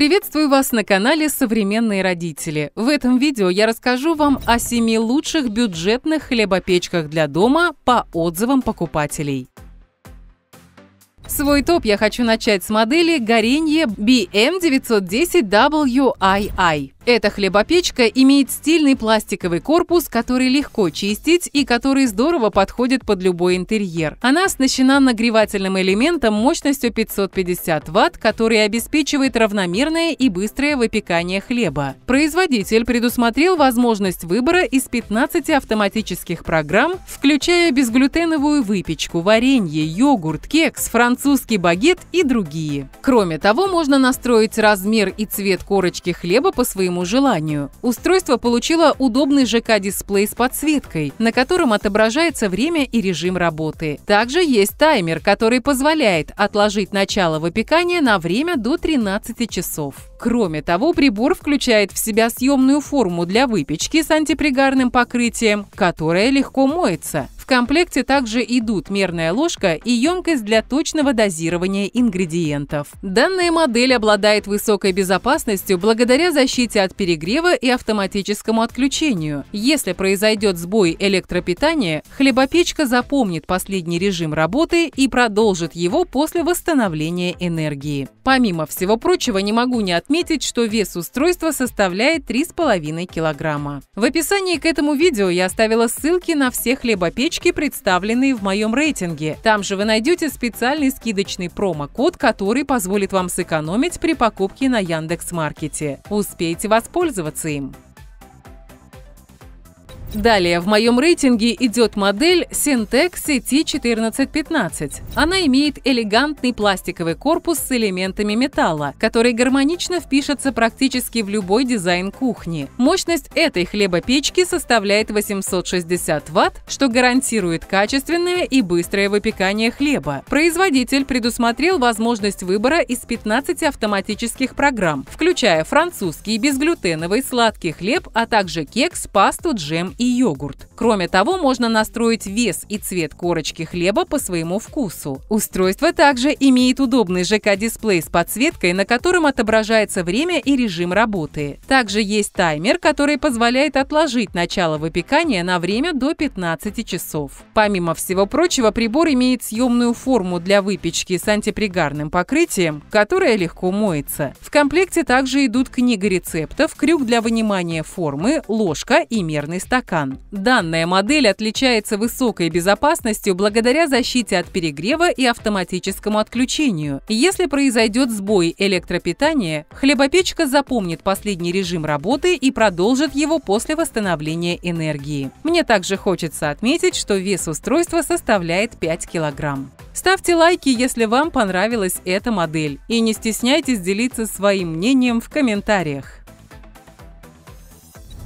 Приветствую вас на канале «Современные родители». В этом видео я расскажу вам о семи лучших бюджетных хлебопечках для дома по отзывам покупателей. Свой топ я хочу начать с модели горенье BM910WII. Эта хлебопечка имеет стильный пластиковый корпус, который легко чистить и который здорово подходит под любой интерьер. Она оснащена нагревательным элементом мощностью 550 Вт, который обеспечивает равномерное и быстрое выпекание хлеба. Производитель предусмотрел возможность выбора из 15 автоматических программ, включая безглютеновую выпечку, варенье, йогурт, кекс, французский багет и другие. Кроме того, можно настроить размер и цвет корочки хлеба по своему своему желанию. Устройство получило удобный ЖК-дисплей с подсветкой, на котором отображается время и режим работы. Также есть таймер, который позволяет отложить начало выпекания на время до 13 часов. Кроме того, прибор включает в себя съемную форму для выпечки с антипригарным покрытием, которая легко моется комплекте также идут мерная ложка и емкость для точного дозирования ингредиентов. Данная модель обладает высокой безопасностью благодаря защите от перегрева и автоматическому отключению. Если произойдет сбой электропитания, хлебопечка запомнит последний режим работы и продолжит его после восстановления энергии. Помимо всего прочего, не могу не отметить, что вес устройства составляет 3,5 килограмма. В описании к этому видео я оставила ссылки на все хлебопечки, точки, представленные в моем рейтинге. Там же вы найдете специальный скидочный промокод, который позволит вам сэкономить при покупке на Яндекс.Маркете. Успейте воспользоваться им. Далее в моем рейтинге идет модель Syntec CT1415. Она имеет элегантный пластиковый корпус с элементами металла, который гармонично впишется практически в любой дизайн кухни. Мощность этой хлебопечки составляет 860 Вт, что гарантирует качественное и быстрое выпекание хлеба. Производитель предусмотрел возможность выбора из 15 автоматических программ, включая французский безглютеновый сладкий хлеб, а также кекс, пасту, джем и йогурт. Кроме того, можно настроить вес и цвет корочки хлеба по своему вкусу. Устройство также имеет удобный ЖК-дисплей с подсветкой, на котором отображается время и режим работы. Также есть таймер, который позволяет отложить начало выпекания на время до 15 часов. Помимо всего прочего, прибор имеет съемную форму для выпечки с антипригарным покрытием, которая легко моется. В комплекте также идут книга рецептов, крюк для вынимания формы, ложка и мерный стакан стакан. Данная модель отличается высокой безопасностью благодаря защите от перегрева и автоматическому отключению. Если произойдет сбой электропитания, хлебопечка запомнит последний режим работы и продолжит его после восстановления энергии. Мне также хочется отметить, что вес устройства составляет 5 килограмм. Ставьте лайки, если вам понравилась эта модель, и не стесняйтесь делиться своим мнением в комментариях.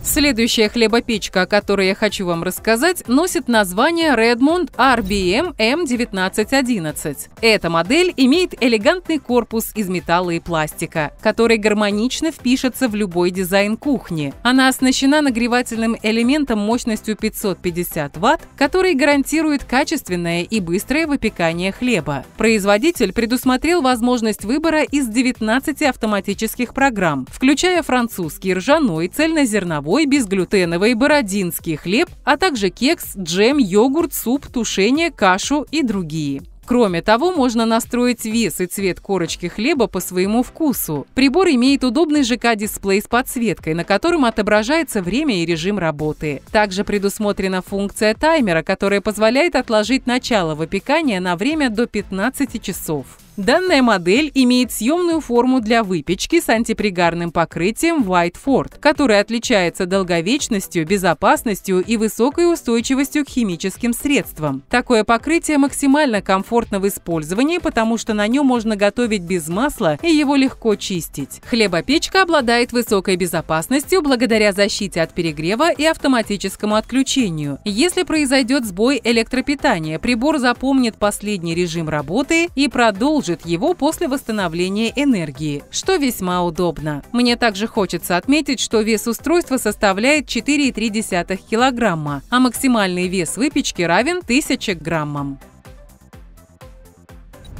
Следующая хлебопечка, о которой я хочу вам рассказать, носит название Redmond RBM M1911. Эта модель имеет элегантный корпус из металла и пластика, который гармонично впишется в любой дизайн кухни. Она оснащена нагревательным элементом мощностью 550 Вт, который гарантирует качественное и быстрое выпекание хлеба. Производитель предусмотрел возможность выбора из 19 автоматических программ, включая французский, ржаной, цельнозерновой, сырой безглютеновый бородинский хлеб, а также кекс, джем, йогурт, суп, тушение, кашу и другие. Кроме того, можно настроить вес и цвет корочки хлеба по своему вкусу. Прибор имеет удобный ЖК-дисплей с подсветкой, на котором отображается время и режим работы. Также предусмотрена функция таймера, которая позволяет отложить начало выпекания на время до 15 часов. Данная модель имеет съемную форму для выпечки с антипригарным покрытием Whiteford, которая отличается долговечностью, безопасностью и высокой устойчивостью к химическим средствам. Такое покрытие максимально комфортно в использовании, потому что на нем можно готовить без масла и его легко чистить. Хлебопечка обладает высокой безопасностью благодаря защите от перегрева и автоматическому отключению. Если произойдет сбой электропитания, прибор запомнит последний режим работы и продолжит служит его после восстановления энергии, что весьма удобно. Мне также хочется отметить, что вес устройства составляет 4,3 килограмма, а максимальный вес выпечки равен 1000 граммам.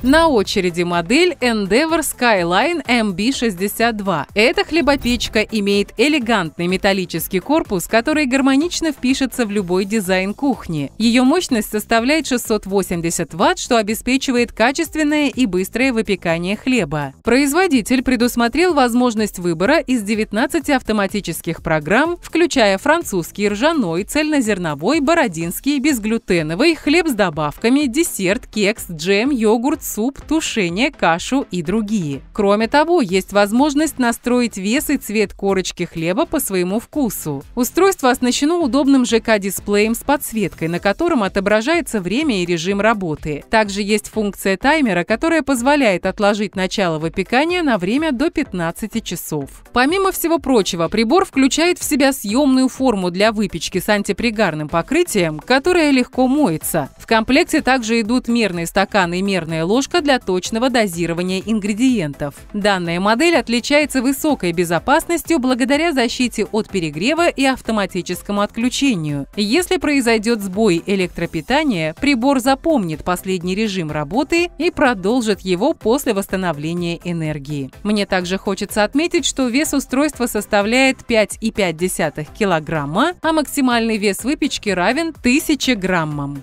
На очереди модель Endeavor Skyline MB62. Эта хлебопечка имеет элегантный металлический корпус, который гармонично впишется в любой дизайн кухни. Ее мощность составляет 680 Вт, что обеспечивает качественное и быстрое выпекание хлеба. Производитель предусмотрел возможность выбора из 19 автоматических программ, включая французский ржаной, цельнозерновой, бородинский, безглютеновый, хлеб с добавками, десерт, кекс, джем, йогурт, суп, тушение, кашу и другие. Кроме того, есть возможность настроить вес и цвет корочки хлеба по своему вкусу. Устройство оснащено удобным ЖК-дисплеем с подсветкой, на котором отображается время и режим работы. Также есть функция таймера, которая позволяет отложить начало выпекания на время до 15 часов. Помимо всего прочего, прибор включает в себя съемную форму для выпечки с антипригарным покрытием, которая легко моется. В комплекте также идут мерные стаканы и мерная ложка ножка для точного дозирования ингредиентов. Данная модель отличается высокой безопасностью благодаря защите от перегрева и автоматическому отключению. Если произойдет сбой электропитания, прибор запомнит последний режим работы и продолжит его после восстановления энергии. Мне также хочется отметить, что вес устройства составляет 5,5 килограмма, а максимальный вес выпечки равен 1000 граммам.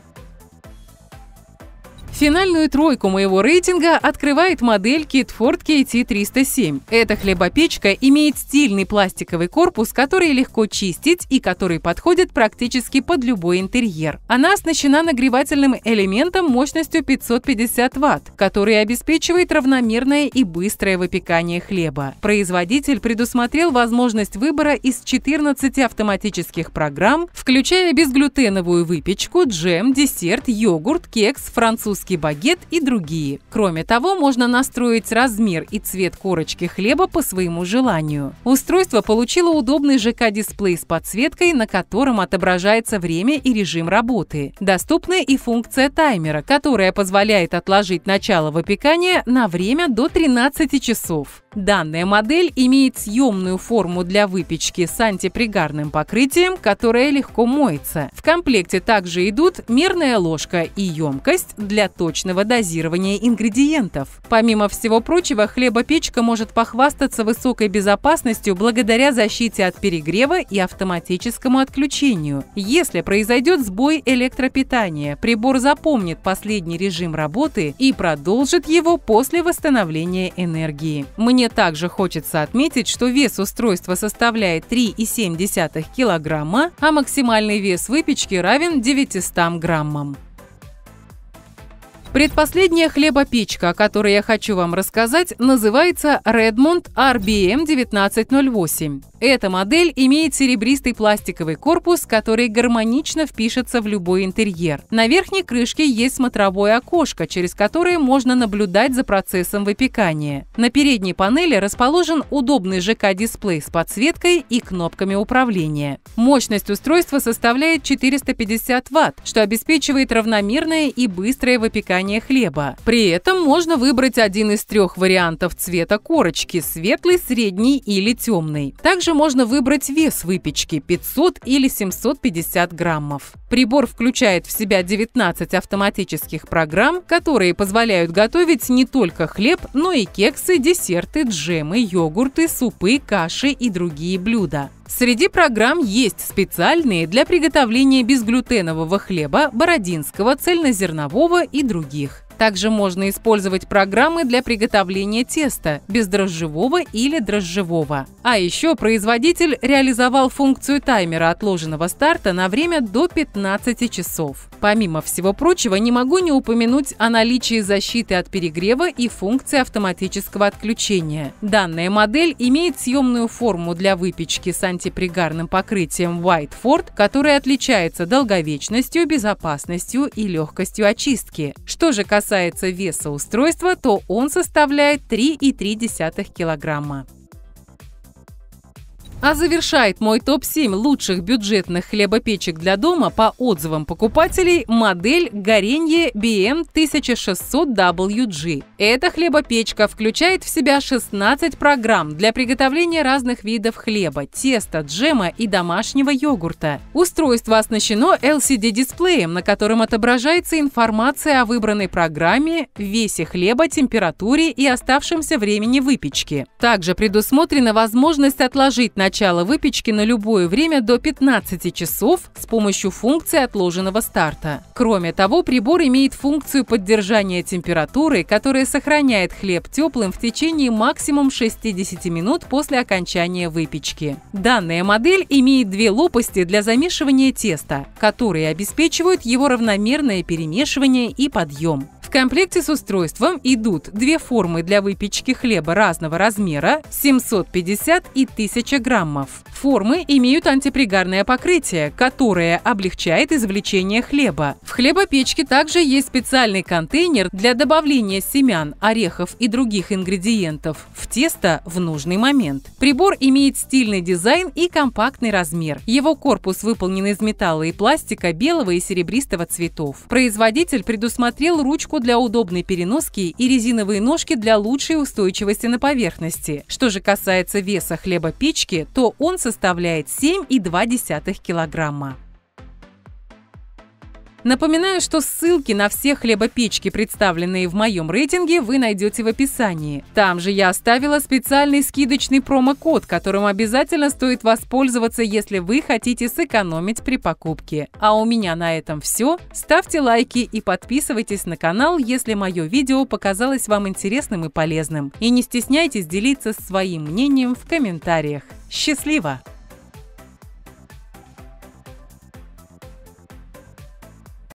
Финальную тройку моего рейтинга открывает модель Kit Ford KT307. Эта хлебопечка имеет стильный пластиковый корпус, который легко чистить и который подходит практически под любой интерьер. Она оснащена нагревательным элементом мощностью 550 Вт, который обеспечивает равномерное и быстрое выпекание хлеба. Производитель предусмотрел возможность выбора из 14 автоматических программ, включая безглютеновую выпечку, джем, десерт, йогурт, кекс, французский французский багет и другие. Кроме того, можно настроить размер и цвет корочки хлеба по своему желанию. Устройство получило удобный ЖК-дисплей с подсветкой, на котором отображается время и режим работы. Доступна и функция таймера, которая позволяет отложить начало выпекания на время до 13 часов. Данная модель имеет съемную форму для выпечки с антипригарным покрытием, которое легко моется. В комплекте также идут мерная ложка и емкость для точного дозирования ингредиентов. Помимо всего прочего, хлебопечка может похвастаться высокой безопасностью благодаря защите от перегрева и автоматическому отключению. Если произойдет сбой электропитания, прибор запомнит последний режим работы и продолжит его после восстановления энергии. Мне также хочется отметить, что вес устройства составляет 3,7 килограмма, а максимальный вес выпечки равен 900 граммам. Предпоследняя хлебопечка, о которой я хочу вам рассказать, называется Redmond RBM1908. Эта модель имеет серебристый пластиковый корпус, который гармонично впишется в любой интерьер. На верхней крышке есть смотровое окошко, через которое можно наблюдать за процессом выпекания. На передней панели расположен удобный ЖК-дисплей с подсветкой и кнопками управления. Мощность устройства составляет 450 Вт, что обеспечивает равномерное и быстрое выпекание сочетание хлеба. При этом можно выбрать один из трех вариантов цвета корочки – светлый, средний или темный. Также можно выбрать вес выпечки – 500 или 750 граммов. Прибор включает в себя 19 автоматических программ, которые позволяют готовить не только хлеб, но и кексы, десерты, джемы, йогурты, супы, каши и другие блюда. Среди программ есть специальные для приготовления безглютенового хлеба, бородинского, цельнозернового и других. Также можно использовать программы для приготовления теста – без дрожжевого или дрожжевого. А еще производитель реализовал функцию таймера отложенного старта на время до 15 часов. Помимо всего прочего, не могу не упомянуть о наличии защиты от перегрева и функции автоматического отключения. Данная модель имеет съемную форму для выпечки с антипригарным покрытием Whiteford, которая отличается долговечностью, безопасностью и легкостью очистки. Что же касается касается веса устройства, то он составляет 3,3 килограмма. А завершает мой топ-7 лучших бюджетных хлебопечек для дома по отзывам покупателей модель Горенье BM1600WG. Эта хлебопечка включает в себя 16 программ для приготовления разных видов хлеба, теста, джема и домашнего йогурта. Устройство оснащено LCD-дисплеем, на котором отображается информация о выбранной программе, весе хлеба, температуре и оставшемся времени выпечки. Также предусмотрена возможность отложить на начала выпечки на любое время до 15 часов с помощью функции отложенного старта. Кроме того, прибор имеет функцию поддержания температуры, которая сохраняет хлеб теплым в течение максимум 60 минут после окончания выпечки. Данная модель имеет две лопасти для замешивания теста, которые обеспечивают его равномерное перемешивание и подъем. В комплекте с устройством идут две формы для выпечки хлеба разного размера 750 и 1000 грамм граммов. Формы имеют антипригарное покрытие, которое облегчает извлечение хлеба. В хлебопечке также есть специальный контейнер для добавления семян, орехов и других ингредиентов в тесто в нужный момент. Прибор имеет стильный дизайн и компактный размер. Его корпус выполнен из металла и пластика белого и серебристого цветов. Производитель предусмотрел ручку для удобной переноски и резиновые ножки для лучшей устойчивости на поверхности. Что же касается веса хлебопечки? то он составляет 7,2 килограмма. Напоминаю, что ссылки на все хлебопечки, представленные в моем рейтинге, вы найдете в описании. Там же я оставила специальный скидочный промокод, которым обязательно стоит воспользоваться, если вы хотите сэкономить при покупке. А у меня на этом все. Ставьте лайки и подписывайтесь на канал, если мое видео показалось вам интересным и полезным. И не стесняйтесь делиться своим мнением в комментариях. Счастливо!